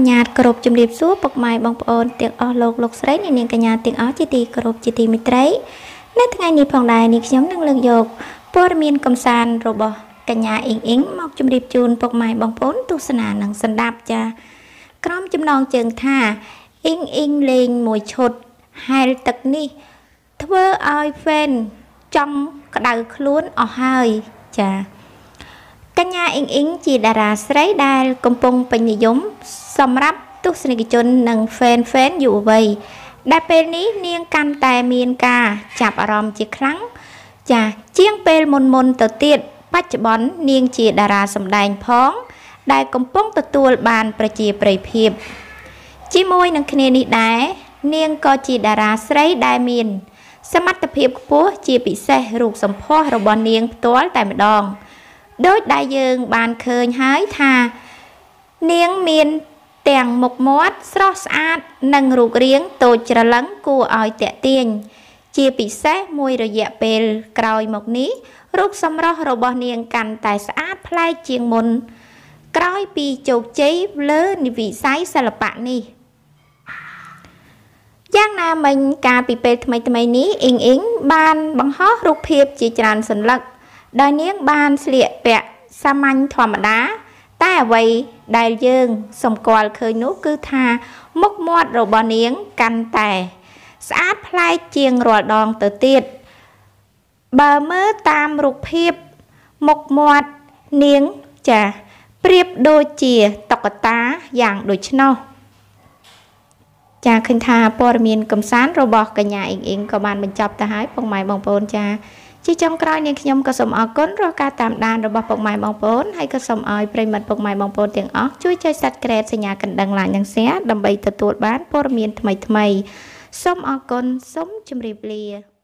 ញ្ញាតគោរពជំរាបសួរពុកម៉ែបងប្អូនទាំងអស់លោកលោកស្រីអ្នកនាងកញ្ញាទាំងអស់ជាទីគោរពជាទីមេត្រីនៅថ្ងៃនេះផងដែរនាងខ្ញុំនឹងលើកយកព័ត៌មានកំសាន្តរបស់កញ្ញាអ៊ីងអ៊ីងមកជម្រាបជូនពុកម៉ែបងប្អូនទស្សនានិងសម្ដាប់ចា ក្រុមចំណងជើងថាអ៊ីងអ៊ីងលេងមួយឈុតហែលទឹកនេះធ្វើឲ្យ fan ចង់ក្តៅខ្លួនអស់ហើយចាកញ្ញាអ៊ីងអ៊ីងជាតារាស្រីដែលកំពុងពេញនិយមសម្រាប់ទស្សនិកជននិង fan fan យុវវ័យដែលពេលនេះនាងកាន់តែមានការចាប់អារម្មណ៍ជាខ្លាំងចាជាងពេលមុនមុនទៅទៀតបច្ចុប្បន្ននាងជាតារាសម្ដែងផង ដែលកំពុងទទួលបានប្រជាប្រិយភាព ជាមួយនឹងគ្នានេះដែរនាងក៏ជាតារាស្រីដែលមាន សមត្ថភាពខ្ពស់ជាពិសេសរូបសម្ផស្សរបស់នាងផ្ទាល់តែម្ដង។ដោយដែលយើងបានឃើញហើយថា នាងមាន ទាំងមុខមាត់ស្រស់ស្អាត និងរូបរាងតូចច្រឡឹងគួរឲ្យតាក់ទាញជាពិសេសមួយរយៈពេល ក្រោយមកនេះរូបសម្រស់របស់នាងកាន់តែស្អាតប្លែកជាងមុន ក្រោយពីជោគជ័យលើនិវិស័យសិល្បៈនេះយ៉ាងណាមិញកាលពីពេលថ្មីៗនេះអ៊ីងអ៊ីងបានបង្ហោះរូបភាពជាច្រើនសន្លឹកដោយនាងបានស្លៀកពាក់សាមញ្ញធម្មតា តែអ្វីដែលយើងសម្គាល់ឃើញនោះគឺថាមុខមាត់របស់នាងកាន់តែ ស្អាតប្លែកជាងរាល់ដងទៅទៀតបើមើលតាមរូបភាព មុខមាត់នាងចាប្រៀបដូចជាតុក្កតាយ៉ាងដូចនោះចាឃើញថាព័ត៌មានកំសាន្តរបស់កញ្ញាអ៊ីងអ៊ីងក៏បានបញ្ចប់ទៅហើយបងម៉ែបងប្អូនចាជាចុងក្រោយនាងខ្ញុំក៏សូមអរគុណរស់ការតាមដានរបស់ពុកម៉ែបងប្អូនហើយក៏សូមឲ្យប្រិមត្តពុកម៉ែបងប្អូនទាំងអស់ជួយចុច Subscribe សញ្ញាកណ្ដឹងឡាញនិង Share ដើម្បីទទួលបានព័ត៌មានថ្មីៗសូមអរគុណសូមជម្រាបលា